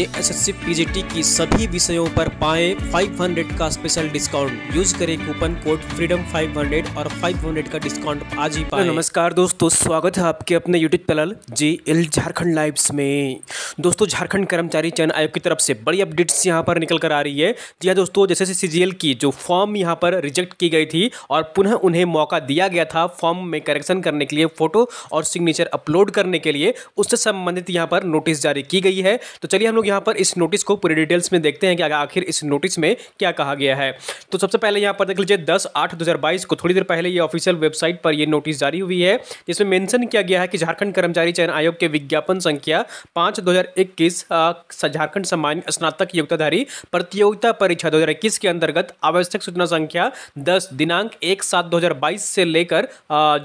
JSSC PGT की सभी विषयों पर पाए 500 का स्पेशल डिस्काउंट यूज करें कूपन कोड फ्रीडम 500 और 500 का डिस्काउंट आज ही पाएं नमस्कार दोस्तों स्वागत है आपके अपने YouTube channel J L Jharkhand lives में दोस्तों झारखंड कर्मचारी चयन आयोग की तरफ से बड़ी अपडेट्स यहाँ पर निकल कर आ रही है जी हाँ दोस्तों जैसे सी सी की जो फॉर्म यहाँ पर रिजेक्ट की गई थी और पुनः उन्हें मौका दिया गया था फॉर्म में करेक्शन करने के लिए फोटो और सिग्नेचर अपलोड करने के लिए उससे संबंधित यहाँ पर नोटिस जारी की गई है तो चलिए हम लोग यहाँ पर इस नोटिस को पूरे डिटेल्स में देखते हैं कि आखिर इस नोटिस में क्या कहा गया है तो सबसे पहले यहाँ पर देख लीजिए दस आठ दो को थोड़ी देर पहले ये ऑफिशियल वेबसाइट पर यह नोटिस जारी हुई है जिसमें मेंशन किया गया है कि झारखंड कर्मचारी चयन आयोग के विज्ञापन संख्या पाँच दो झारखंड सामान्य स्नातक योग्यताधारी प्रतियोगिता परीक्षा दो के अंतर्गत आवश्यक सूचना संख्या दस दिनांक एक सात दो से लेकर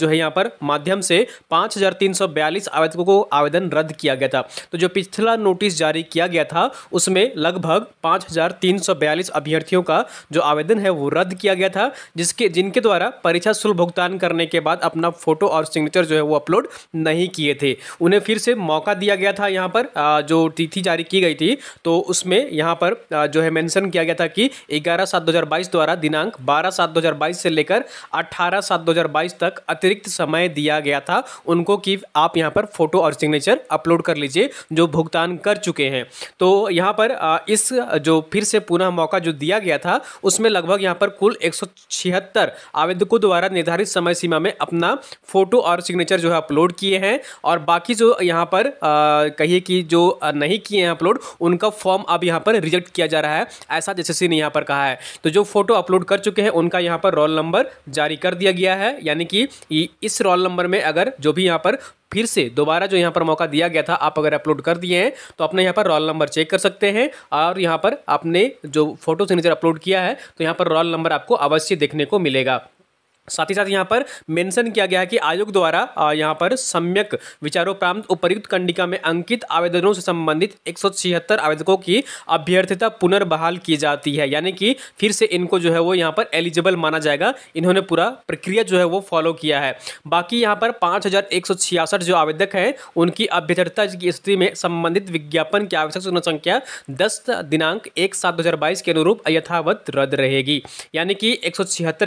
जो है यहाँ पर माध्यम से 5342 आवेदकों को आवेदन रद्द किया गया था तो जो पिछला नोटिस जारी किया किया गया था उसमें लगभग पाँच अभ्यर्थियों का जो आवेदन है वो रद्द किया गया था जिसके जिनके द्वारा परीक्षा शुल्क भुगतान करने के बाद अपना फोटो और सिग्नेचर जो है वो अपलोड नहीं किए थे उन्हें फिर से मौका दिया गया था यहाँ पर जो तिथि जारी की गई थी तो उसमें यहाँ पर जो है मेंशन किया गया था कि 11 सात 2022 द्वारा दिनांक 12 सात 2022 से लेकर 18 सात 2022 तक अतिरिक्त समय दिया गया था उनको कि आप यहाँ पर फोटो और सिग्नेचर अपलोड कर लीजिए जो भुगतान कर चुके हैं तो यहाँ पर इस जो फिर से पुनः मौका जो दिया गया था उसमें लगभग यहाँ पर कुल एक आवेदकों द्वारा निर्धारित समय सीमा में अपना फोटो और सिग्नेचर जो है अपलोड किए हैं और बाकी जो यहाँ पर कहिए कि जो नहीं किए हैं अपलोड उनका फॉर्म अब यहाँ पर रिजेक्ट किया जा रहा है ऐसा जैसे ने यहाँ पर कहा है तो जो फोटो अपलोड कर चुके हैं उनका यहाँ पर रोल नंबर जारी कर दिया गया है यानी कि इस रोल नंबर में अगर जो भी यहाँ पर फिर से दोबारा जो यहाँ पर मौका दिया गया था आप अगर अपलोड कर दिए हैं तो अपने यहाँ पर रोल नंबर चेक कर सकते हैं और यहाँ पर आपने जो फोटो सिग्नेचर अपलोड किया है तो यहाँ पर रोल नंबर आपको अवश्य देखने को मिलेगा साथ ही साथ यहाँ पर मेंशन किया गया है कि आयोग द्वारा यहाँ पर सम्यक विचारों प्राप्त उपर्युक्त कंडिका में अंकित आवेदनों से संबंधित एक आवेदकों की अभ्यर्थता पुनर्बहाल की जाती है यानी कि फिर से इनको जो है वो यहाँ पर एलिजिबल माना जाएगा इन्होंने पूरा प्रक्रिया जो है वो फॉलो किया है बाकी यहाँ पर पाँच जो आवेदक हैं उनकी अभ्यर्थता की स्थिति में संबंधित विज्ञापन की आवश्यक संख्या दस दिनांक एक सात दो के अनुरूप यथावत रद्द रहेगी यानी कि एक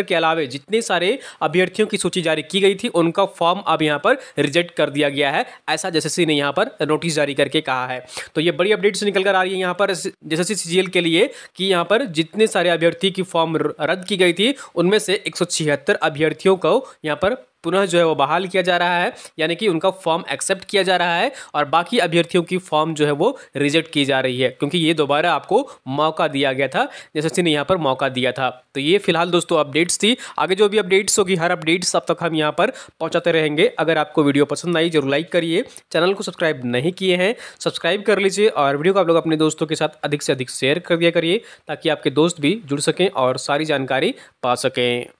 के अलावे जितने सारे सारे अभ्यर्थियों की सूची जारी की गई थी उनका फॉर्म अब यहाँ पर रिजेक्ट कर दिया गया है ऐसा जसएससी ने यहाँ पर नोटिस जारी करके कहा है तो ये बड़ी अपडेट्स निकल कर आ रही है यहाँ पर जसएससी सीजीएल के लिए कि यहाँ पर जितने सारे अभ्यर्थी की फॉर्म रद्द की गई थी उनमें से एक अभ्यर्थियों को यहाँ पर पुनः जो है वो बहाल किया जा रहा है यानी कि उनका फॉर्म एक्सेप्ट किया जा रहा है और बाकी अभ्यर्थियों की फॉर्म जो है वो रिजेक्ट की जा रही है क्योंकि ये दोबारा आपको मौका दिया गया था जैसे ने यहाँ पर मौका दिया था तो ये फिलहाल दोस्तों अपडेट्स थी आगे जो भी अपडेट्स होगी हर अपडेट्स अब तक हम यहाँ पर पहुँचाते रहेंगे अगर आपको वीडियो पसंद आई जरूर लाइक करिए चैनल को सब्सक्राइब नहीं किए हैं सब्सक्राइब कर लीजिए और वीडियो को आप लोग अपने दोस्तों के साथ अधिक से अधिक शेयर कर दिया करिए ताकि आपके दोस्त भी जुड़ सकें और सारी जानकारी पा सकें